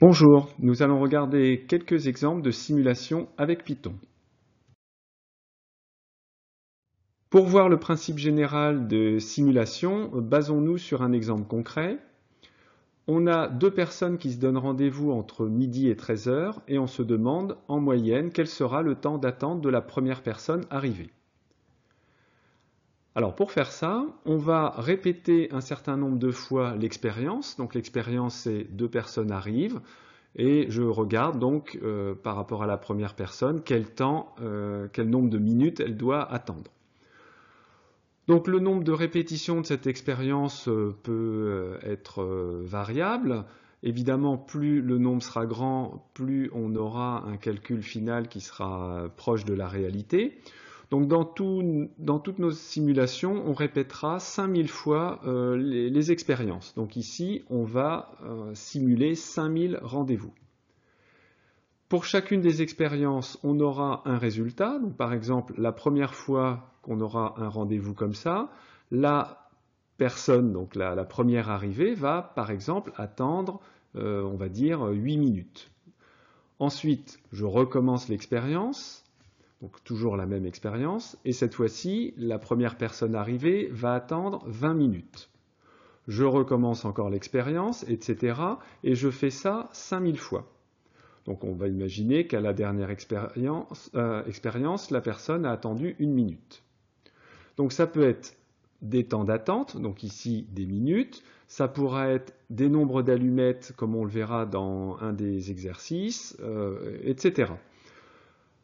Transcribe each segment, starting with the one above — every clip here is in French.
Bonjour, nous allons regarder quelques exemples de simulation avec Python. Pour voir le principe général de simulation, basons-nous sur un exemple concret. On a deux personnes qui se donnent rendez-vous entre midi et 13h et on se demande en moyenne quel sera le temps d'attente de la première personne arrivée. Alors pour faire ça, on va répéter un certain nombre de fois l'expérience. Donc l'expérience, c'est deux personnes arrivent et je regarde donc euh, par rapport à la première personne quel temps, euh, quel nombre de minutes elle doit attendre. Donc le nombre de répétitions de cette expérience euh, peut être variable. Évidemment, plus le nombre sera grand, plus on aura un calcul final qui sera proche de la réalité. Donc dans, toutes nos simulations, on répétera 5000 fois euh, les, expériences. Donc ici, on va euh, simuler 5000 rendez-vous. Pour chacune des expériences, on aura un résultat. par exemple, la première fois qu'on aura un rendez-vous comme ça, la personne, donc la, première arrivée, va par exemple attendre, euh, on va dire, 8 minutes. Ensuite, je recommence l'expérience. Donc toujours la même expérience. Et cette fois-ci, la première personne arrivée va attendre 20 minutes. Je recommence encore l'expérience, etc. Et je fais ça 5000 fois. Donc on va imaginer qu'à la dernière euh, expérience, la personne a attendu une minute. Donc ça peut être des temps d'attente, donc ici des minutes, ça pourra être des nombres d'allumettes comme on le verra dans un des exercices, euh, etc.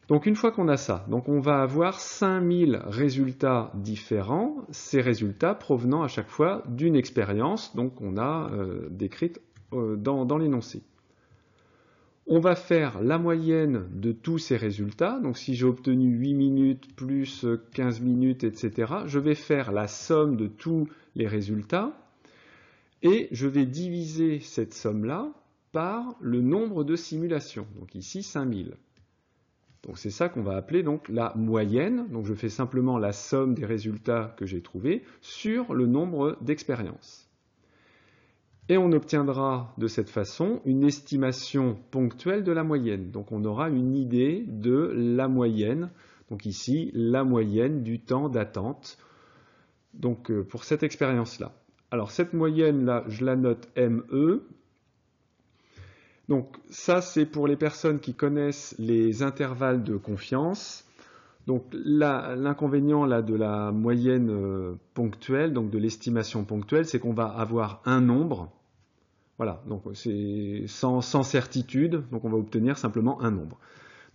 Donc une fois qu'on a ça, donc on va avoir 5000 résultats différents, ces résultats provenant à chaque fois d'une expérience donc qu'on a euh, décrite euh, dans, dans l'énoncé. On va faire la moyenne de tous ces résultats, donc si j'ai obtenu 8 minutes plus 15 minutes, etc., je vais faire la somme de tous les résultats et je vais diviser cette somme-là par le nombre de simulations, donc ici 5000. Donc c'est ça qu'on va appeler donc la moyenne. Donc je fais simplement la somme des résultats que j'ai trouvés sur le nombre d'expériences. Et on obtiendra de cette façon une estimation ponctuelle de la moyenne. Donc on aura une idée de la moyenne. Donc ici, la moyenne du temps d'attente donc euh, pour cette expérience-là. Alors cette moyenne-là, je la note ME, donc ça, c'est pour les personnes qui connaissent les intervalles de confiance. Donc l'inconvénient de la moyenne euh, ponctuelle, donc de l'estimation ponctuelle, c'est qu'on va avoir un nombre. Voilà, donc c'est sans, certitude, donc on va obtenir simplement un nombre.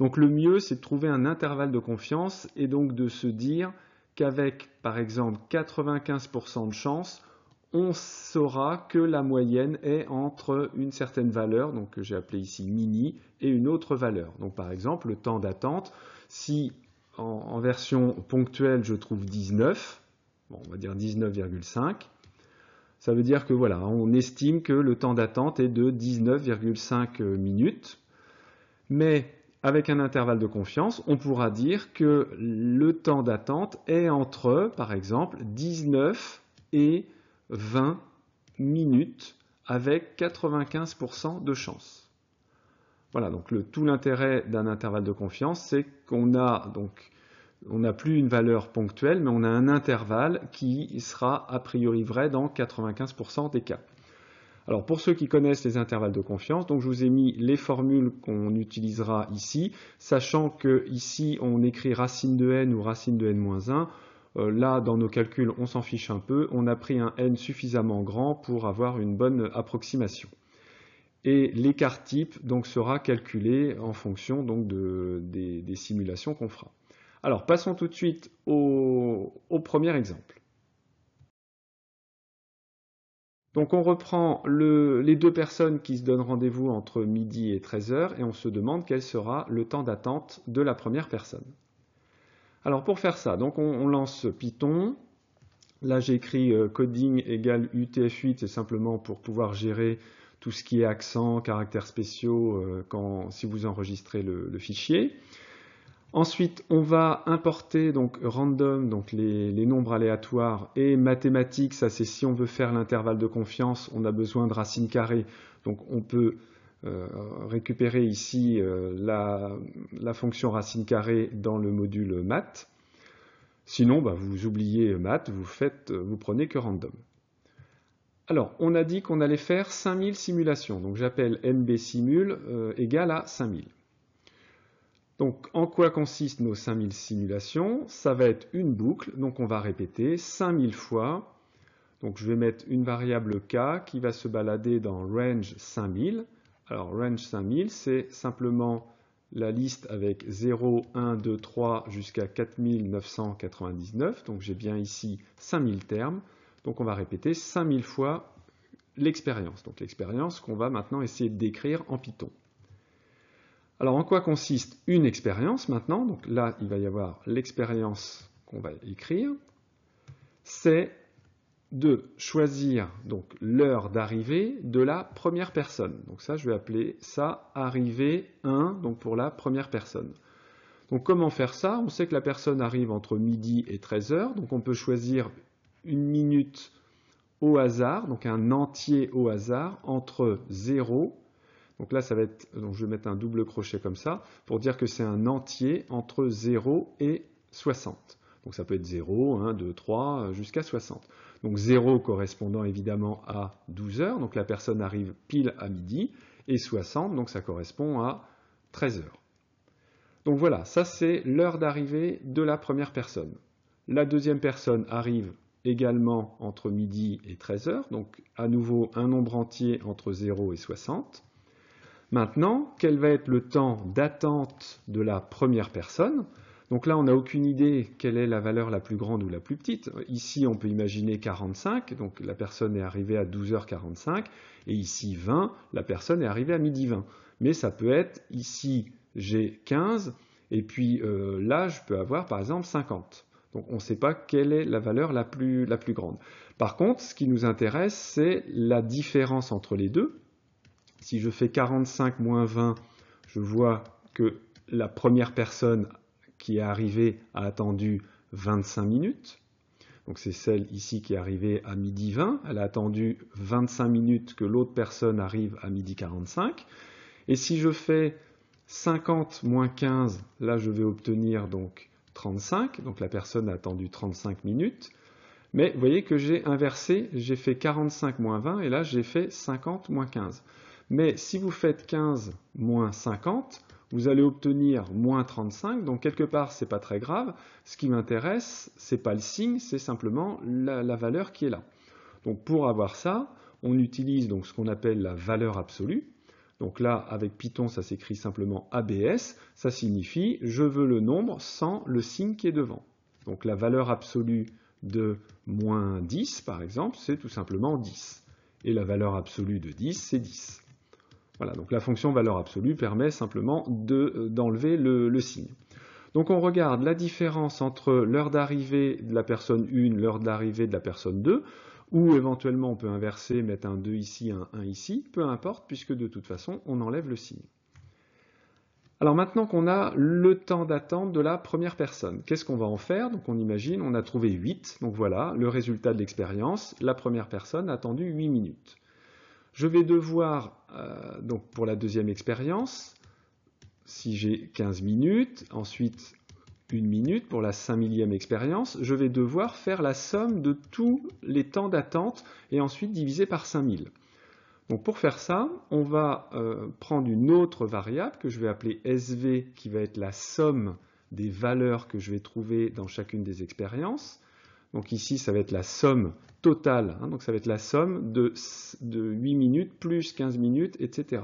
Donc le mieux, c'est de trouver un intervalle de confiance et donc de se dire qu'avec, par exemple, 95% de chance, on saura que la moyenne est entre une certaine valeur, donc que j'ai appelé ici mini, et une autre valeur. Donc par exemple, le temps d'attente, si en, version ponctuelle je trouve 19, bon, on va dire 19,5, ça veut dire que voilà, on estime que le temps d'attente est de 19,5 minutes, mais avec un intervalle de confiance, on pourra dire que le temps d'attente est entre, par exemple, 19 et 20 minutes avec 95% de chance. Voilà, donc le, tout l'intérêt d'un intervalle de confiance, c'est qu'on a donc on n'a plus une valeur ponctuelle, mais on a un intervalle qui sera a priori vrai dans 95% des cas. Alors pour ceux qui connaissent les intervalles de confiance, je vous ai mis les formules qu'on utilisera ici, sachant que ici on écrit racine de n ou racine de n-1. Euh, là, dans nos calculs, on s'en fiche un peu. On a pris un n suffisamment grand pour avoir une bonne approximation. Et l'écart type donc, sera calculé en fonction des, simulations qu'on fera. Alors, passons tout de suite au, premier exemple. Donc on reprend les deux personnes qui se donnent rendez-vous entre midi et 13h et on se demande quel sera le temps d'attente de la première personne. Alors pour faire ça, donc on, lance Python. Là j'ai écrit euh, coding égale utf8, c'est simplement pour pouvoir gérer tout ce qui est accent, caractères spéciaux, euh, quand, si vous enregistrez le, fichier. Ensuite, on va importer donc random, donc les, les nombres aléatoires, et mathématiques, ça c'est si on veut faire l'intervalle de confiance, on a besoin de racines carrées, donc on peut euh, récupérer ici euh, la, fonction racine carrée dans le module math. Sinon, bah, vous oubliez math, vous, faites, euh, vous prenez que random. Alors, on a dit qu'on allait faire 5000 simulations, donc j'appelle mbsimul simule égale à 5000. Donc, en quoi consistent nos 5000 simulations Ça va être une boucle, donc on va répéter 5000 fois. Donc, je vais mettre une variable k qui va se balader dans range 5000. Alors range 5000, c'est simplement la liste avec 0, 1, 2, 3 jusqu'à 4999. Donc j'ai bien ici 5000 termes. Donc on va répéter 5000 fois l'expérience. Donc l'expérience qu'on va maintenant essayer décrire en Python. Alors en quoi consiste une expérience maintenant Donc là, il va y avoir l'expérience qu'on va écrire. C'est de choisir donc l'heure d'arrivée de la première personne. Donc ça, je vais appeler ça arrivée 1, donc pour la première personne. Donc comment faire ça On sait que la personne arrive entre midi et 13h, donc on peut choisir une minute au hasard, donc un entier au hasard, entre 0, donc là ça va être, donc je vais mettre un double crochet comme ça, pour dire que c'est un entier entre 0 et 60. Donc ça peut être 0, 1, 2, 3, jusqu'à 60. Donc 0 correspondant évidemment à 12 heures, donc la personne arrive pile à midi, et 60, donc ça correspond à 13 heures. Donc voilà, ça c'est l'heure d'arrivée de la première personne. La deuxième personne arrive également entre midi et 13 heures, donc à nouveau un nombre entier entre 0 et 60. Maintenant, quel va être le temps d'attente de la première personne donc là, on n'a aucune idée quelle est la valeur la plus grande ou la plus petite. Ici, on peut imaginer 45, donc la personne est arrivée à 12h45, et ici 20, la personne est arrivée à midi 20. Mais ça peut être ici j'ai 15, et puis euh, là, je peux avoir par exemple 50. Donc on ne sait pas quelle est la valeur la plus, la plus grande. Par contre, ce qui nous intéresse, c'est la différence entre les deux. Si je fais 45 moins 20, je vois que la première personne qui est arrivée a attendu 25 minutes. Donc c'est celle ici qui est arrivée à midi 20. Elle a attendu 25 minutes que l'autre personne arrive à midi 45. Et si je fais 50 moins 15, là je vais obtenir donc 35. Donc la personne a attendu 35 minutes. Mais vous voyez que j'ai inversé, j'ai fait 45 moins 20 et là j'ai fait 50 moins 15. Mais si vous faites 15 moins 50, vous allez obtenir moins 35, donc quelque part c'est pas très grave, ce qui m'intéresse c'est pas le signe, c'est simplement la, valeur qui est là. Donc pour avoir ça, on utilise donc ce qu'on appelle la valeur absolue, donc là avec Python ça s'écrit simplement ABS, ça signifie je veux le nombre sans le signe qui est devant. Donc la valeur absolue de moins 10 par exemple c'est tout simplement 10, et la valeur absolue de 10 c'est 10. Voilà, donc la fonction valeur absolue permet simplement euh, d'enlever le, le signe. Donc on regarde la différence entre l'heure d'arrivée de la personne 1, l'heure d'arrivée de la personne 2, ou éventuellement on peut inverser, mettre un 2 ici, un 1 ici, peu importe, puisque de toute façon on enlève le signe. Alors maintenant qu'on a le temps d'attente de la première personne, qu'est-ce qu'on va en faire Donc on imagine, on a trouvé 8, donc voilà le résultat de l'expérience, la première personne a attendu 8 minutes. Je vais devoir, euh, donc pour la deuxième expérience, si j'ai 15 minutes, ensuite une minute pour la 5 millième expérience, je vais devoir faire la somme de tous les temps d'attente et ensuite diviser par 5000. Donc pour faire ça, on va euh, prendre une autre variable que je vais appeler SV qui va être la somme des valeurs que je vais trouver dans chacune des expériences. Donc ici, ça va être la somme totale. Hein, donc ça va être la somme de, 8 minutes plus 15 minutes, etc.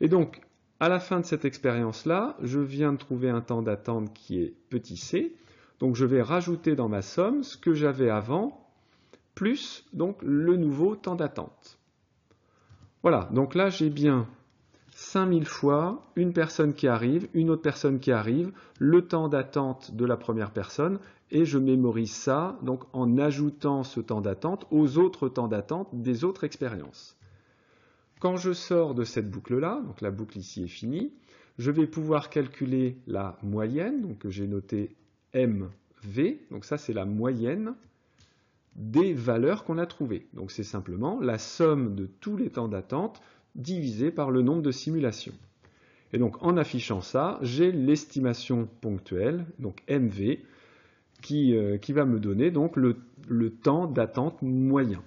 Et donc, à la fin de cette expérience-là, je viens de trouver un temps d'attente qui est petit c. Donc je vais rajouter dans ma somme ce que j'avais avant, plus donc le nouveau temps d'attente. Voilà, donc là j'ai bien 5000 fois une personne qui arrive, une autre personne qui arrive, le temps d'attente de la première personne et je mémorise ça donc en ajoutant ce temps d'attente aux autres temps d'attente des autres expériences. Quand je sors de cette boucle-là, donc la boucle ici est finie, je vais pouvoir calculer la moyenne, donc j'ai noté MV, donc ça c'est la moyenne des valeurs qu'on a trouvées. Donc c'est simplement la somme de tous les temps d'attente divisé par le nombre de simulations. Et donc en affichant ça, j'ai l'estimation ponctuelle, donc MV, euh, qui, va me donner donc le, le temps d'attente moyen.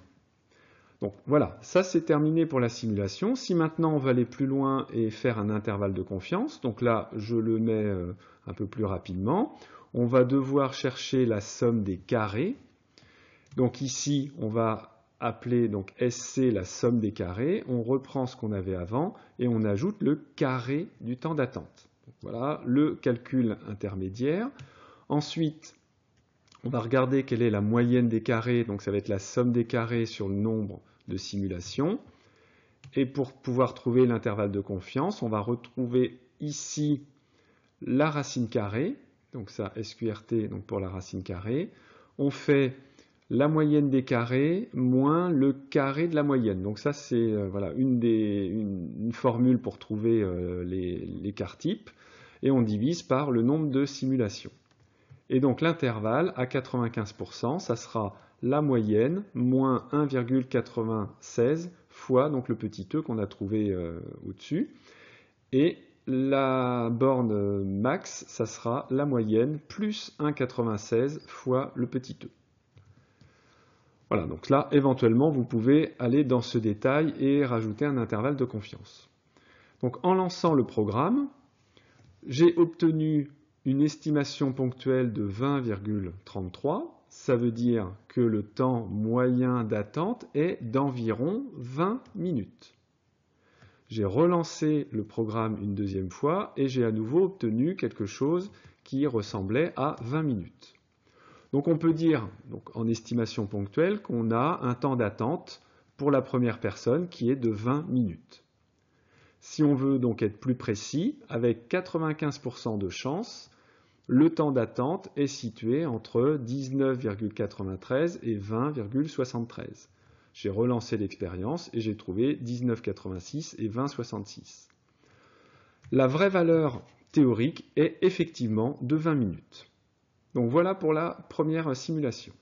Donc voilà, ça c'est terminé pour la simulation. Si maintenant on va aller plus loin et faire un intervalle de confiance, donc là je le mets euh, un peu plus rapidement, on va devoir chercher la somme des carrés. Donc ici on va appeler donc SC la somme des carrés, on reprend ce qu'on avait avant et on ajoute le carré du temps d'attente. Voilà le calcul intermédiaire. Ensuite, on va regarder quelle est la moyenne des carrés, donc ça va être la somme des carrés sur le nombre de simulations. Et pour pouvoir trouver l'intervalle de confiance, on va retrouver ici la racine carrée, donc ça SQRT donc pour la racine carrée. On fait la moyenne des carrés moins le carré de la moyenne. Donc ça c'est euh, voilà, une, formule pour trouver euh, l'écart-type, Et on divise par le nombre de simulations. Et donc l'intervalle à 95%, ça sera la moyenne moins 1,96 fois donc le petit e qu'on a trouvé euh, au-dessus. Et la borne euh, max, ça sera la moyenne plus 1,96 fois le petit e. Voilà, donc là, éventuellement, vous pouvez aller dans ce détail et rajouter un intervalle de confiance. Donc en lançant le programme, j'ai obtenu une estimation ponctuelle de 20,33, ça veut dire que le temps moyen d'attente est d'environ 20 minutes. J'ai relancé le programme une deuxième fois et j'ai à nouveau obtenu quelque chose qui ressemblait à 20 minutes. Donc on peut dire, donc en estimation ponctuelle, qu'on a un temps d'attente pour la première personne qui est de 20 minutes. Si on veut donc être plus précis, avec 95% de chance, le temps d'attente est situé entre 19,93 et 20,73. J'ai relancé l'expérience et j'ai trouvé 19,86 et 20,66. La vraie valeur théorique est effectivement de 20 minutes. Donc voilà pour la première simulation.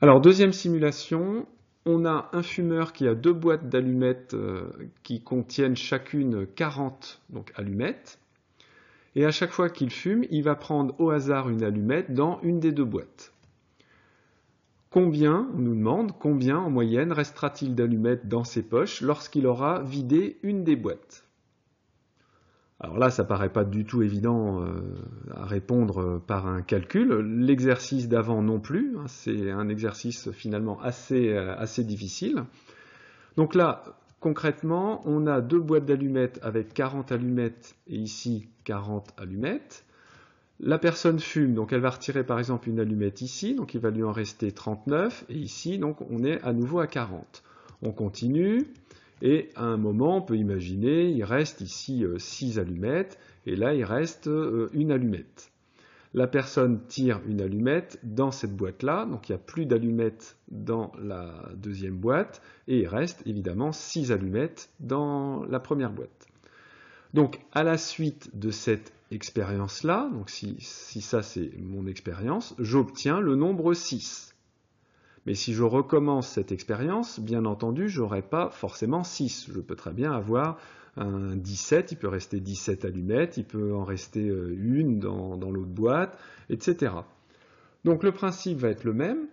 Alors deuxième simulation, on a un fumeur qui a deux boîtes d'allumettes euh, qui contiennent chacune 40 allumettes. Et à chaque fois qu'il fume, il va prendre au hasard une allumette dans une des deux boîtes. Combien, on nous demande, combien en moyenne restera-t-il d'allumettes dans ses poches lorsqu'il aura vidé une des boîtes alors là, ça paraît pas du tout évident euh, à répondre par un calcul. L'exercice d'avant non plus, hein, c'est un exercice finalement assez, euh, assez difficile. Donc là, concrètement, on a deux boîtes d'allumettes avec 40 allumettes et ici 40 allumettes. La personne fume, donc elle va retirer par exemple une allumette ici, donc il va lui en rester 39, et ici, donc on est à nouveau à 40. On continue, et à un moment, on peut imaginer, il reste ici 6 euh, allumettes, et là, il reste euh, une allumette. La personne tire une allumette dans cette boîte-là, donc il n'y a plus d'allumettes dans la deuxième boîte, et il reste évidemment 6 allumettes dans la première boîte. Donc à la suite de cette expérience-là, donc si, si ça c'est mon expérience, j'obtiens le nombre 6. Mais si je recommence cette expérience, bien entendu, je n'aurai pas forcément 6. Je peux très bien avoir un 17, il peut rester 17 allumettes, il peut en rester euh, une dans, l'autre boîte, etc. Donc le principe va être le même.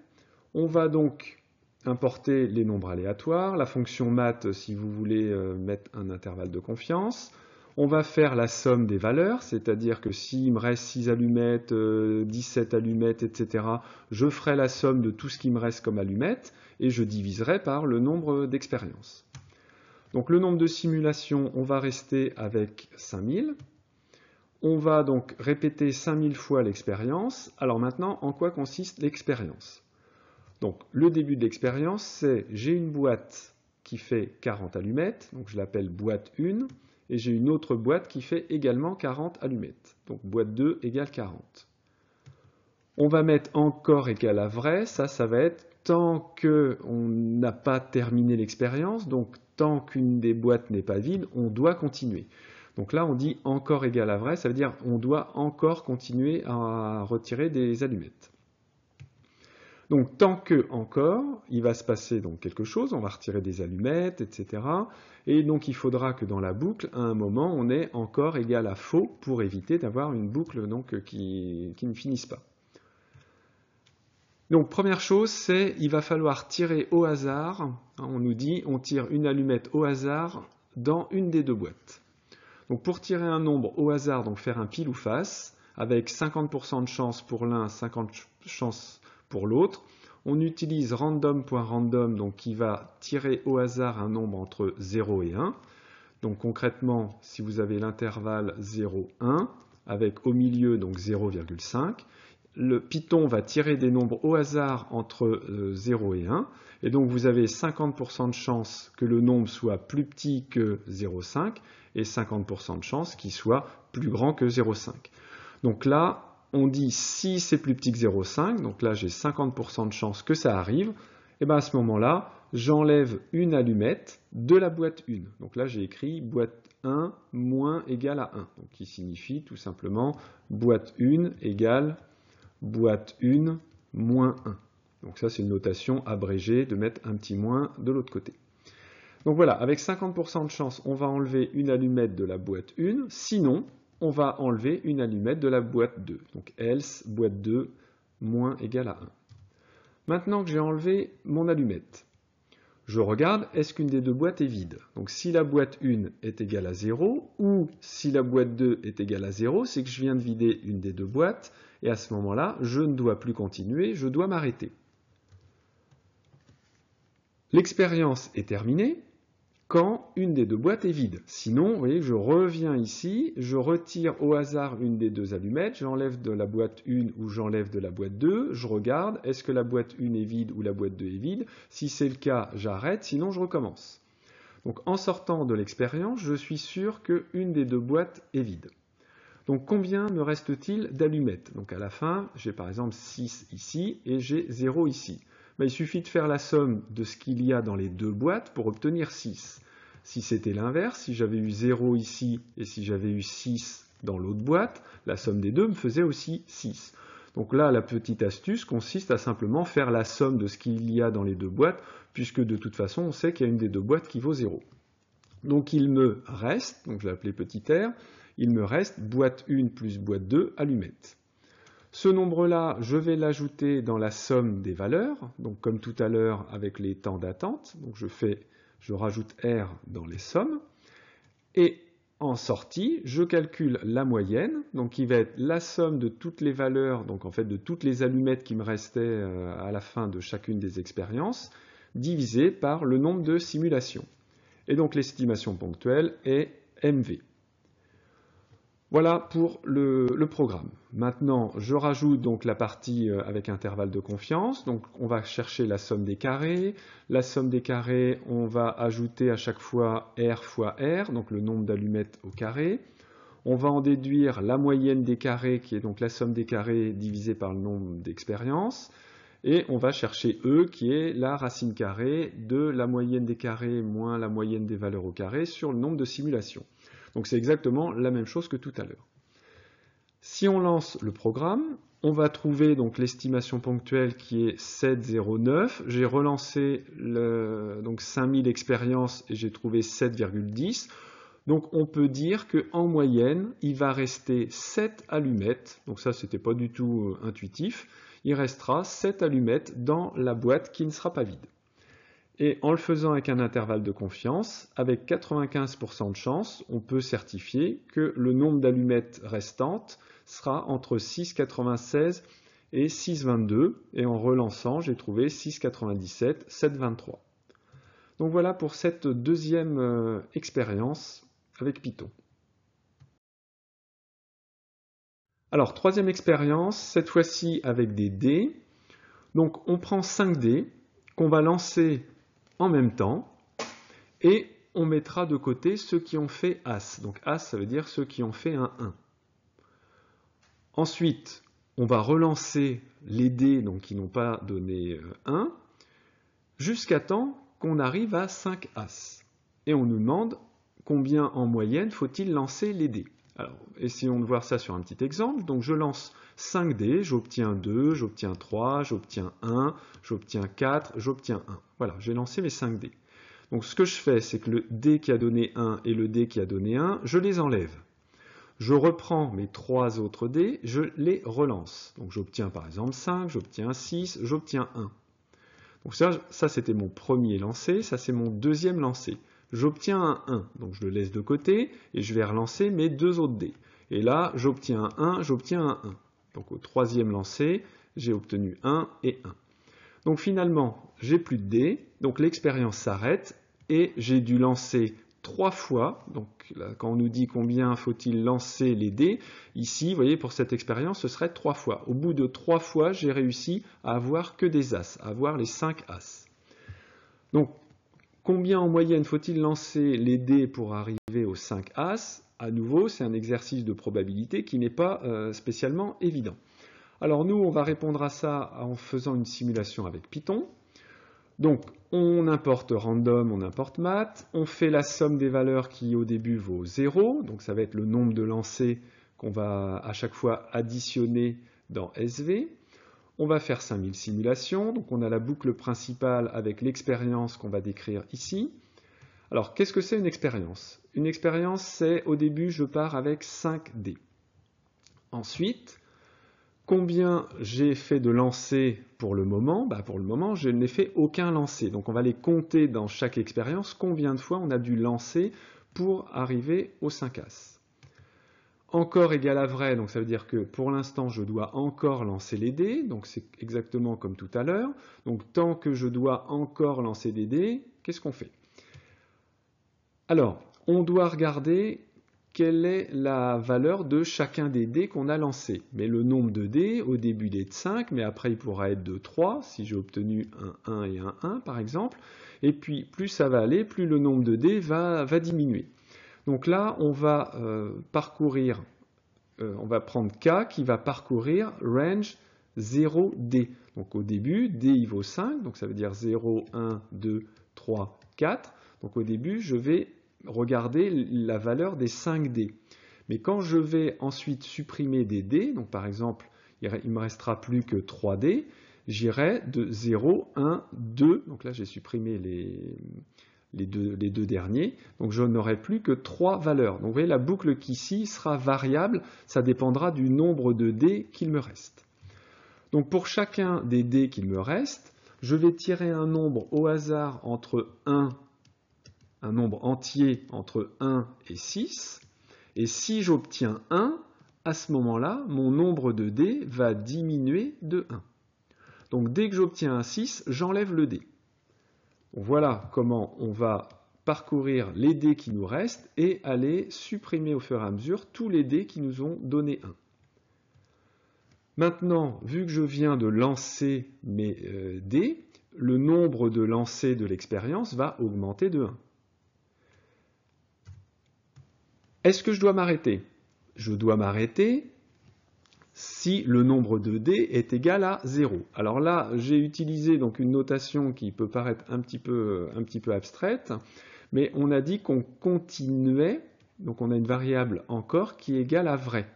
On va donc importer les nombres aléatoires, la fonction math, si vous voulez euh, mettre un intervalle de confiance, on va faire la somme des valeurs, c'est-à-dire que s'il me reste 6 allumettes, 17 euh, allumettes, etc., je ferai la somme de tout ce qui me reste comme allumettes et je diviserai par le nombre d'expériences. Donc le nombre de simulations, on va rester avec 5000. On va donc répéter 5000 fois l'expérience. Alors maintenant, en quoi consiste l'expérience Donc le début de l'expérience, c'est j'ai une boîte qui fait 40 allumettes, donc je l'appelle boîte 1. Et j'ai une autre boîte qui fait également 40 allumettes. Donc boîte 2 égale 40. On va mettre encore égal à vrai. Ça, ça va être tant qu'on n'a pas terminé l'expérience. Donc tant qu'une des boîtes n'est pas vide, on doit continuer. Donc là, on dit encore égal à vrai. Ça veut dire on doit encore continuer à retirer des allumettes. Donc tant que encore, il va se passer quelque chose, on va retirer des allumettes, etc. Et donc il faudra que dans la boucle, à un moment, on ait encore égal à faux pour éviter d'avoir une boucle euh, qui, qui ne finisse pas. Donc première chose, c'est il va falloir tirer au hasard. Hein, on nous dit on tire une allumette au hasard dans une des deux boîtes. Donc pour tirer un nombre au hasard, donc faire un pile ou face, avec 50% de chance pour l'un, 50% chance pour l'autre. On utilise random.random, donc qui va tirer au hasard un nombre entre 0 et 1. Donc concrètement, si vous avez l'intervalle 0, 1, avec au milieu donc 0,5, le Python va tirer des nombres au hasard entre 0 euh, et 1, et donc vous avez 50% de chance que le nombre soit plus petit que 0,5 et 50% de chance qu'il soit plus grand que 0,5. Donc là, on dit si c'est plus petit que 0,5, donc là j'ai 50% de chance que ça arrive, et eh bien à ce moment-là, j'enlève une allumette de la boîte 1. Donc là j'ai écrit boîte 1 moins égale à 1, qui signifie tout simplement boîte 1 égale boîte 1 moins 1. Donc ça c'est une notation abrégée de mettre un petit moins de l'autre côté. Donc voilà, avec 50% de chance, on va enlever une allumette de la boîte 1, sinon on va enlever une allumette de la boîte 2. Donc else boîte 2 moins égale à 1. Maintenant que j'ai enlevé mon allumette, je regarde est-ce qu'une des deux boîtes est vide. Donc si la boîte 1 est égale à 0 ou si la boîte 2 est égale à 0, c'est que je viens de vider une des deux boîtes et à ce moment-là, je ne dois plus continuer, je dois m'arrêter. L'expérience est terminée quand une des deux boîtes est vide. Sinon, vous voyez, je reviens ici, je retire au hasard une des deux allumettes, j'enlève de la boîte 1 ou j'enlève de la boîte 2, je regarde, est-ce que la boîte 1 est vide ou la boîte 2 est vide Si c'est le cas, j'arrête, sinon je recommence. Donc en sortant de l'expérience, je suis sûr qu'une des deux boîtes est vide. Donc combien me reste-t-il d'allumettes Donc à la fin, j'ai par exemple 6 ici et j'ai 0 ici il suffit de faire la somme de ce qu'il y a dans les deux boîtes pour obtenir 6. Si c'était l'inverse, si j'avais eu 0 ici et si j'avais eu 6 dans l'autre boîte, la somme des deux me faisait aussi 6. Donc là, la petite astuce consiste à simplement faire la somme de ce qu'il y a dans les deux boîtes, puisque de toute façon, on sait qu'il y a une des deux boîtes qui vaut 0. Donc il me reste, donc je l'ai appelé petit r, il me reste boîte 1 plus boîte 2 allumettes. Ce nombre-là, je vais l'ajouter dans la somme des valeurs, donc comme tout à l'heure avec les temps d'attente. Donc je, fais, je rajoute R dans les sommes. Et en sortie, je calcule la moyenne, donc qui va être la somme de toutes les valeurs, donc en fait de toutes les allumettes qui me restaient euh, à la fin de chacune des expériences, divisé par le nombre de simulations. Et donc l'estimation ponctuelle est MV. Voilà pour le, programme. Maintenant, je rajoute donc la partie euh, avec intervalle de confiance. Donc, on va chercher la somme des carrés. La somme des carrés, on va ajouter à chaque fois R fois R, donc le nombre d'allumettes au carré. On va en déduire la moyenne des carrés, qui est donc la somme des carrés divisée par le nombre d'expériences. Et on va chercher E, qui est la racine carrée de la moyenne des carrés moins la moyenne des valeurs au carré sur le nombre de simulations. Donc c'est exactement la même chose que tout à l'heure. Si on lance le programme, on va trouver donc l'estimation ponctuelle qui est 7,09. J'ai relancé 5000 expériences et j'ai trouvé 7,10. Donc on peut dire qu'en moyenne, il va rester 7 allumettes. Donc ça, n'était pas du tout euh, intuitif. Il restera 7 allumettes dans la boîte qui ne sera pas vide. Et en le faisant avec un intervalle de confiance, avec 95% de chance, on peut certifier que le nombre d'allumettes restantes sera entre 6,96 et 6,22. Et en relançant, j'ai trouvé 6,97, 7,23. Donc voilà pour cette deuxième euh, expérience avec Python. Alors, troisième expérience, cette fois-ci avec des dés. Donc, on prend 5 dés qu'on va lancer en même temps et on mettra de côté ceux qui ont fait As. Donc As, ça veut dire ceux qui ont fait un 1. Ensuite, on va relancer les dés donc, qui n'ont pas donné 1 euh, jusqu'à temps qu'on arrive à 5 As. Et on nous demande combien en moyenne faut-il lancer les dés. Alors, essayons de voir ça sur un petit exemple. Donc, je lance 5 dés, j'obtiens 2, j'obtiens 3, j'obtiens 1, j'obtiens 4, j'obtiens 1. Voilà, j'ai lancé mes 5 dés. Donc, ce que je fais, c'est que le dé qui a donné 1 et le D qui a donné 1, je les enlève. Je reprends mes 3 autres dés, je les relance. Donc, j'obtiens par exemple 5, j'obtiens 6, j'obtiens 1. Donc ça, ça c'était mon premier lancé, ça c'est mon deuxième lancé j'obtiens un 1, donc je le laisse de côté, et je vais relancer mes deux autres dés. Et là, j'obtiens un 1, j'obtiens un 1. Donc au troisième lancé, j'ai obtenu 1 et 1. Donc finalement, j'ai plus de dés, donc l'expérience s'arrête, et j'ai dû lancer trois fois, donc là, quand on nous dit combien faut-il lancer les dés, ici, vous voyez, pour cette expérience, ce serait trois fois. Au bout de trois fois, j'ai réussi à avoir que des As, à avoir les 5 As. Donc, Combien en moyenne faut-il lancer les dés pour arriver aux 5 As À nouveau, c'est un exercice de probabilité qui n'est pas euh, spécialement évident. Alors nous, on va répondre à ça en faisant une simulation avec Python. Donc, on importe random, on importe math, on fait la somme des valeurs qui au début vaut 0, donc ça va être le nombre de lancers qu'on va à chaque fois additionner dans SV. On va faire 5000 simulations, donc on a la boucle principale avec l'expérience qu'on va décrire ici. Alors, qu'est-ce que c'est une expérience Une expérience, c'est au début, je pars avec 5 dés. Ensuite, combien j'ai fait de lancers pour le moment bah, Pour le moment, je n'ai fait aucun lancer. Donc on va les compter dans chaque expérience, combien de fois on a dû lancer pour arriver au 5 As. Encore égal à vrai, donc ça veut dire que pour l'instant je dois encore lancer les dés, donc c'est exactement comme tout à l'heure. Donc tant que je dois encore lancer des dés, qu'est-ce qu'on fait Alors, on doit regarder quelle est la valeur de chacun des dés qu'on a lancé. Mais le nombre de dés, au début il est de 5, mais après il pourra être de 3, si j'ai obtenu un 1 et un 1 par exemple. Et puis plus ça va aller, plus le nombre de dés va diminuer. Donc là, on va euh, parcourir, euh, on va prendre K qui va parcourir range 0, D. Donc au début, D il vaut 5, donc ça veut dire 0, 1, 2, 3, 4. Donc au début, je vais regarder la valeur des 5 D. Mais quand je vais ensuite supprimer des D, donc par exemple, il ne me restera plus que 3 D, j'irai de 0, 1, 2, donc là j'ai supprimé les, les deux, derniers. Donc je n'aurai plus que trois valeurs. Donc vous voyez, la boucle qui ici sera variable, ça dépendra du nombre de dés qu'il me reste. Donc pour chacun des dés qu'il me reste, je vais tirer un nombre au hasard entre 1, un nombre entier entre 1 et 6. Et si j'obtiens 1, à ce moment-là, mon nombre de dés va diminuer de 1. Donc dès que j'obtiens un 6, j'enlève le dé. Voilà comment on va parcourir les dés qui nous restent et aller supprimer au fur et à mesure tous les dés qui nous ont donné 1. Maintenant, vu que je viens de lancer mes euh, dés, le nombre de lancés de l'expérience va augmenter de 1. Est-ce que je dois m'arrêter Je dois m'arrêter si le nombre de d est égal à 0. Alors là, j'ai utilisé donc une notation qui peut paraître un petit peu, abstraite, mais on a dit qu'on continuait, donc on a une variable encore qui est égale à vrai.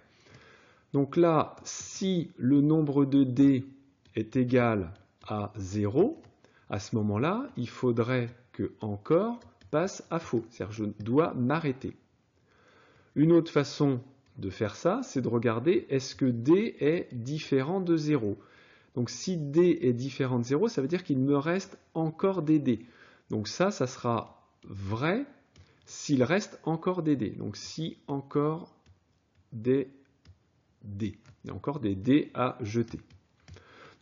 Donc là, si le nombre de d est égal à 0, à ce moment-là, il faudrait que encore passe à faux, c'est-à-dire je dois m'arrêter. Une autre façon de faire ça, c'est de regarder est-ce que D est différent de 0. Donc si D est différent de 0, ça veut dire qu'il me reste encore des D. Donc ça, ça sera vrai s'il reste encore des D. Donc si encore des D. Il y a encore des D à jeter.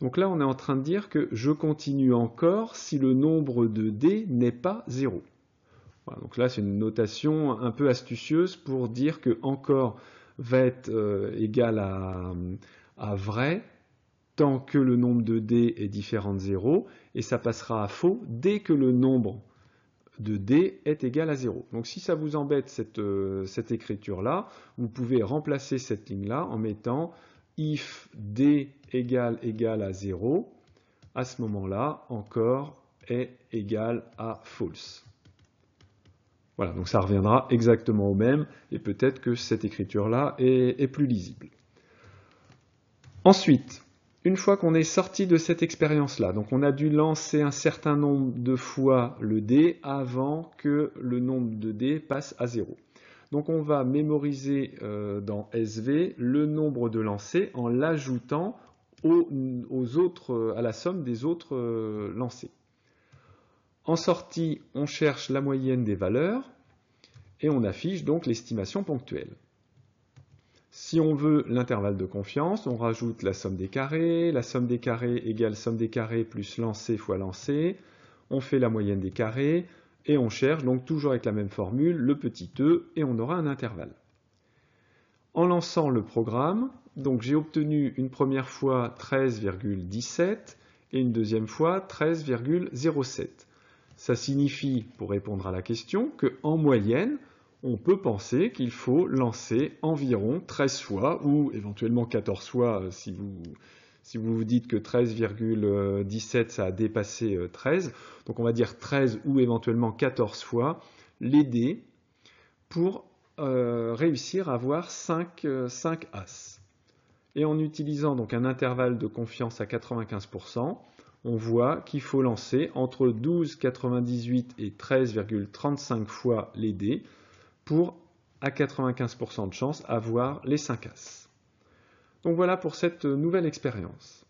Donc là, on est en train de dire que je continue encore si le nombre de D n'est pas 0. donc là, c'est une notation un peu astucieuse pour dire que encore va être euh, égal à, vrai tant que le nombre de d est différent de 0, et ça passera à faux dès que le nombre de d est égal à 0. Donc si ça vous embête cette, euh, cette écriture-là, vous pouvez remplacer cette ligne-là en mettant if d égale égal à 0, à ce moment-là, encore est égal à false. Voilà, donc ça reviendra exactement au même, et peut-être que cette écriture-là est, plus lisible. Ensuite, une fois qu'on est sorti de cette expérience-là, donc on a dû lancer un certain nombre de fois le dé avant que le nombre de dés passe à 0. Donc on va mémoriser euh, dans SV le nombre de lancés en l'ajoutant à la somme des autres euh, lancés. En sortie, on cherche la moyenne des valeurs et on affiche donc l'estimation ponctuelle. Si on veut l'intervalle de confiance, on rajoute la somme des carrés. La somme des carrés égale somme des carrés plus lancé fois lancé. On fait la moyenne des carrés et on cherche donc toujours avec la même formule le petit e et on aura un intervalle. En lançant le programme, donc j'ai obtenu une première fois 13,17 et une deuxième fois 13,07. Ça signifie, pour répondre à la question, qu'en moyenne, on peut penser qu'il faut lancer environ 13 fois, ou éventuellement 14 fois euh, si vous, si vous vous dites que 13,17 ça a dépassé 13, euh, donc on va dire 13 ou éventuellement 14 fois les dés pour euh, réussir à avoir 5, 5 As. Et en utilisant donc un intervalle de confiance à 95%, on voit qu'il faut lancer entre 12,98 et 13,35 fois les dés pour, à 95% de chance, avoir les 5 As. Donc voilà pour cette nouvelle expérience.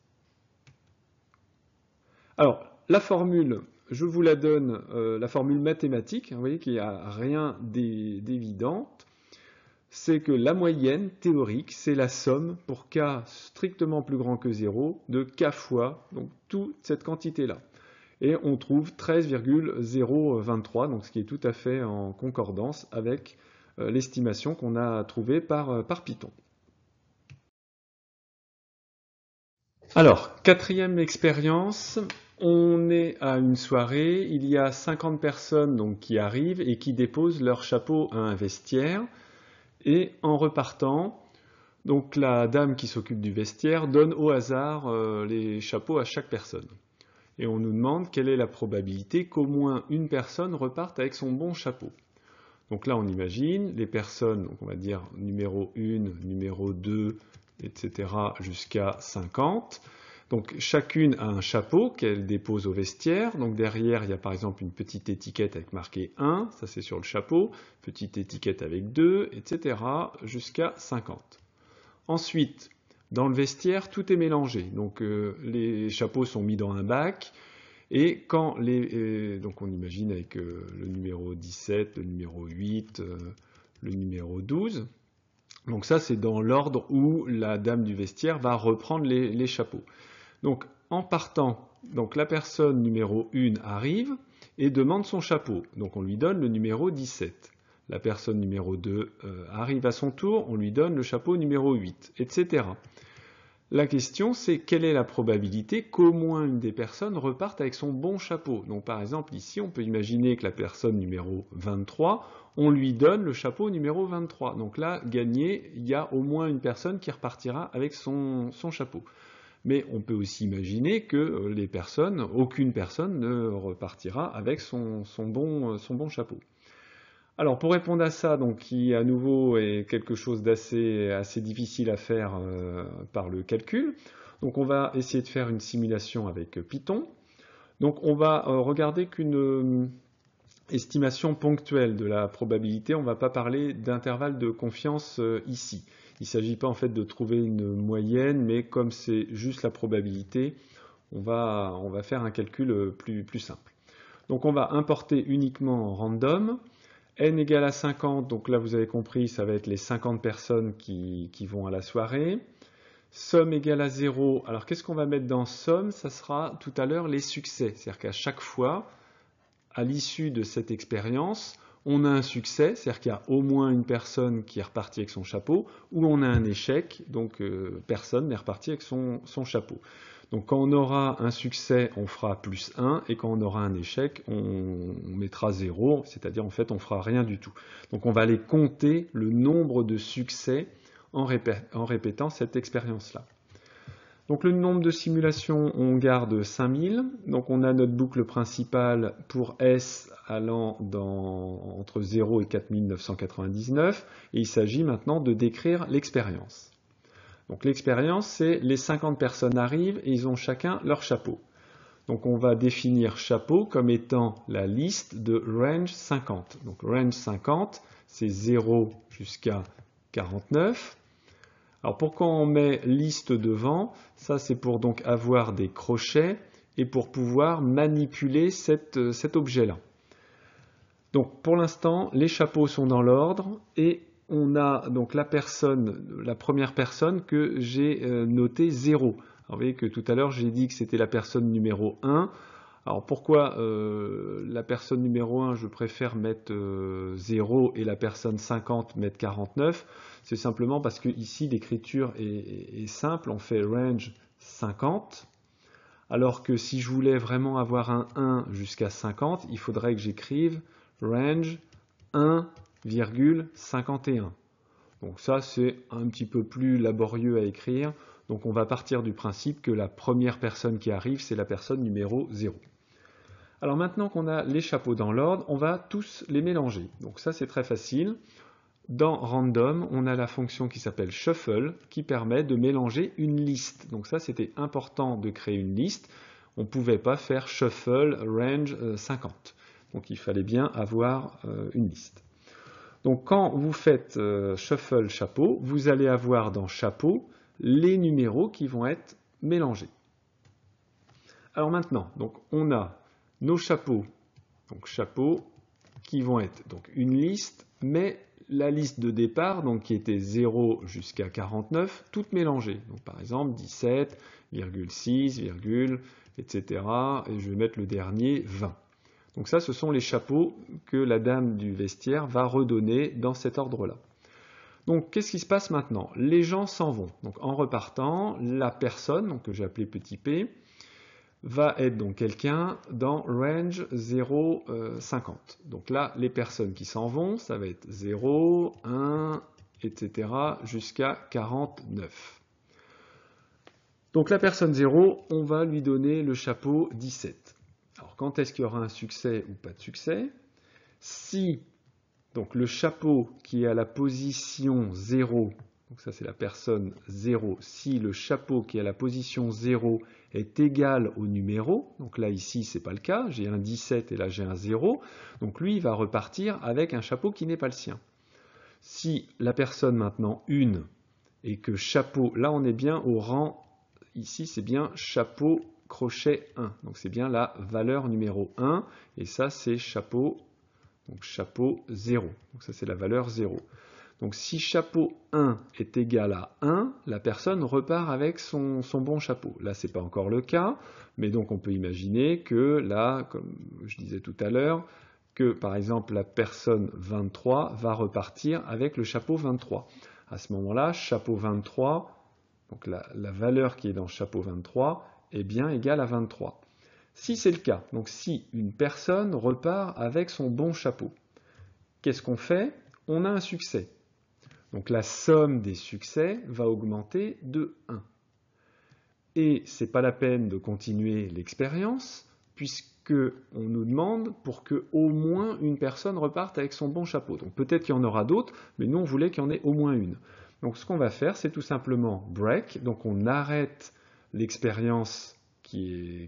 Alors, la formule, je vous la donne, euh, la formule mathématique, hein, vous voyez, qu'il n'y a rien d'évidente c'est que la moyenne théorique, c'est la somme pour k strictement plus grand que 0 de k fois donc toute cette quantité-là. Et on trouve 13,023, donc ce qui est tout à fait en concordance avec euh, l'estimation qu'on a trouvée euh, par, Python. Alors, quatrième expérience, on est à une soirée, il y a 50 personnes qui arrivent et qui déposent leur chapeau à un vestiaire. Et en repartant, donc la dame qui s'occupe du vestiaire donne au hasard euh, les chapeaux à chaque personne. Et on nous demande quelle est la probabilité qu'au moins une personne reparte avec son bon chapeau. Donc là, on imagine les personnes, donc on va dire numéro 1, numéro 2, etc., jusqu'à 50. Donc chacune a un chapeau qu'elle dépose au vestiaire. Donc derrière, il y a par exemple une petite étiquette avec marqué 1, ça c'est sur le chapeau, petite étiquette avec 2, etc. jusqu'à 50. Ensuite, dans le vestiaire, tout est mélangé. Donc euh, les chapeaux sont mis dans un bac. Et quand les... Euh, donc on imagine avec euh, le numéro 17, le numéro 8, le numéro 12. Donc ça, c'est dans l'ordre où la dame du vestiaire va reprendre les chapeaux. Donc en partant, donc la personne numéro 1 arrive et demande son chapeau. Donc on lui donne le numéro 17. La personne numéro 2 euh, arrive à son tour, on lui donne le chapeau numéro 8, etc. La question, c'est quelle est la probabilité qu'au moins une des personnes reparte avec son bon chapeau Donc par exemple, ici, on peut imaginer que la personne numéro 23, on lui donne le chapeau numéro 23. Donc là, gagné, il y a au moins une personne qui repartira avec son chapeau. Mais on peut aussi imaginer que euh, les personnes, aucune personne ne repartira avec son, euh, bon, chapeau. Alors pour répondre à ça, qui à nouveau est quelque chose d'assez assez difficile à faire euh, par le calcul, donc on va essayer de faire une simulation avec Python. Donc on va regarder qu'une estimation ponctuelle de la probabilité, on ne va pas parler d'intervalle de confiance ici. Il ne s'agit pas en fait de trouver une moyenne, mais comme c'est juste la probabilité, on va, faire un calcul euh, plus, simple. Donc on va importer uniquement random, n égale à 50, donc là vous avez compris, ça va être les 50 personnes qui, qui vont à la soirée. Somme égale à 0, alors qu'est-ce qu'on va mettre dans somme Ça sera tout à l'heure les succès, c'est-à-dire qu'à chaque fois, à l'issue de cette expérience, on a un succès, c'est-à-dire qu'il y a au moins une personne qui est repartie avec son chapeau, ou on a un échec, donc euh, personne n'est reparti avec son, chapeau. Donc quand on aura un succès, on fera plus 1, et quand on aura un échec, on, mettra 0, c'est-à-dire en fait on fera rien du tout. Donc on va aller compter le nombre de succès en répétant cette expérience-là. Donc le nombre de simulations, on garde 5000. Donc on a notre boucle principale pour S allant dans, entre 0 et 4999. Et il s'agit maintenant de décrire l'expérience. Donc l'expérience, c'est les 50 personnes arrivent et ils ont chacun leur chapeau. Donc on va définir chapeau comme étant la liste de range 50. Donc range 50, c'est 0 jusqu'à 49. Alors pourquoi on met liste devant Ça c'est pour donc avoir des crochets et pour pouvoir manipuler euh, cet objet-là. Donc pour l'instant, les chapeaux sont dans l'ordre et on a donc la personne, la première personne que j'ai euh, notée 0. Alors vous voyez que tout à l'heure j'ai dit que c'était la personne numéro 1. Alors pourquoi euh, la personne numéro 1, je préfère mettre 0 euh, et la personne 50 mettre 49 C'est simplement parce que ici l'écriture est, simple, on fait range 50. Alors que si je voulais vraiment avoir un 1 jusqu'à 50, il faudrait que j'écrive range 1,51. Donc ça c'est un petit peu plus laborieux à écrire. Donc on va partir du principe que la première personne qui arrive, c'est la personne numéro 0. Alors maintenant qu'on a les chapeaux dans l'ordre, on va tous les mélanger. Donc ça c'est très facile. Dans Random, on a la fonction qui s'appelle Shuffle qui permet de mélanger une liste. Donc ça c'était important de créer une liste. On ne pouvait pas faire Shuffle Range 50. Euh, donc il fallait bien avoir euh, une liste. Donc quand vous faites euh, Shuffle Chapeau, vous allez avoir dans Chapeau les numéros qui vont être mélangés. Alors maintenant, donc on a nos chapeaux. Donc chapeaux qui vont être donc une liste, mais la liste de départ, donc qui était 0 jusqu'à 49, toutes mélangées, Donc par exemple 17, 6, etc. Et je vais mettre le dernier 20. Donc ça, ce sont les chapeaux que la dame du vestiaire va redonner dans cet ordre-là. Donc qu'est-ce qui se passe maintenant Les gens s'en vont. Donc en repartant, la personne, donc, que j'ai appelée petit p, va être donc quelqu'un dans range 0,50. Euh, donc là, les personnes qui s'en vont, ça va être 0, 1, etc. jusqu'à 49. Donc la personne 0, on va lui donner le chapeau 17. Alors quand est-ce qu'il y aura un succès ou pas de succès Si donc le chapeau qui est à la position 0 donc ça c'est la personne 0, si le chapeau qui est à la position 0 est égal au numéro, donc là ici c'est pas le cas, j'ai un 17 et là j'ai un 0, donc lui il va repartir avec un chapeau qui n'est pas le sien. Si la personne maintenant 1 et que chapeau, là on est bien au rang, ici c'est bien chapeau crochet 1, donc c'est bien la valeur numéro 1, et ça c'est chapeau, donc chapeau 0, donc ça c'est la valeur 0. Donc si chapeau 1 est égal à 1, la personne repart avec son, bon chapeau. Là, ce n'est pas encore le cas, mais donc on peut imaginer que là, comme je disais tout à l'heure, que par exemple la personne 23 va repartir avec le chapeau 23. À ce moment-là, chapeau 23, donc la, la, valeur qui est dans chapeau 23, est bien égale à 23. Si c'est le cas, donc si une personne repart avec son bon chapeau, qu'est-ce qu'on fait On a un succès. Donc la somme des succès va augmenter de 1. Et ce n'est pas la peine de continuer l'expérience, puisque on nous demande pour que au moins une personne reparte avec son bon chapeau. Donc peut-être qu'il y en aura d'autres, mais nous on voulait qu'il y en ait au moins une. Donc ce qu'on va faire, c'est tout simplement break, donc on arrête l'expérience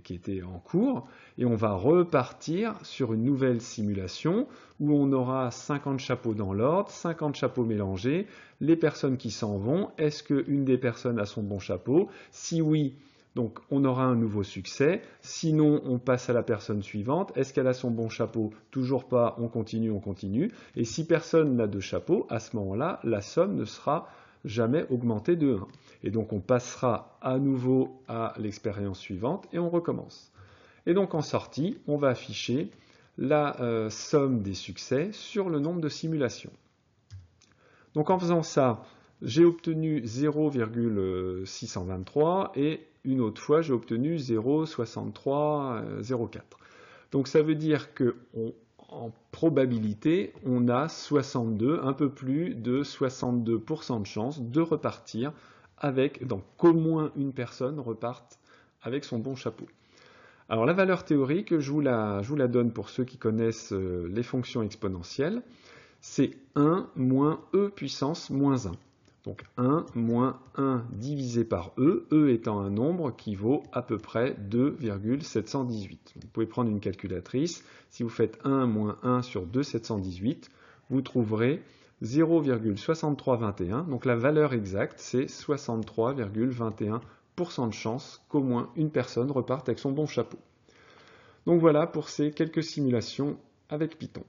qui, était en cours, et on va repartir sur une nouvelle simulation où on aura 50 chapeaux dans l'ordre, 50 chapeaux mélangés, les personnes qui s'en vont, est-ce qu'une des personnes a son bon chapeau Si oui, donc on aura un nouveau succès. Sinon, on passe à la personne suivante. Est-ce qu'elle a son bon chapeau Toujours pas, on continue, on continue. Et si personne n'a de chapeau, à ce moment-là, la somme ne sera jamais augmenté de 1. Et donc on passera à nouveau à l'expérience suivante et on recommence. Et donc en sortie, on va afficher la euh, somme des succès sur le nombre de simulations. Donc en faisant ça, j'ai obtenu 0,623 et une autre fois, j'ai obtenu 0,6304. Euh, donc ça veut dire qu'on en probabilité, on a 62, un peu plus de 62% de chances de repartir avec, donc qu'au moins une personne reparte avec son bon chapeau. Alors la valeur théorique, je vous la, je vous la donne pour ceux qui connaissent euh, les fonctions exponentielles, c'est 1 moins e puissance moins 1. Donc 1 moins 1 divisé par E, E étant un nombre qui vaut à peu près 2,718. Vous pouvez prendre une calculatrice. Si vous faites 1 moins 1 sur 2,718, vous trouverez 0,6321. Donc la valeur exacte, c'est 63,21% de chance qu'au moins une personne reparte avec son bon chapeau. Donc voilà pour ces quelques simulations avec Python.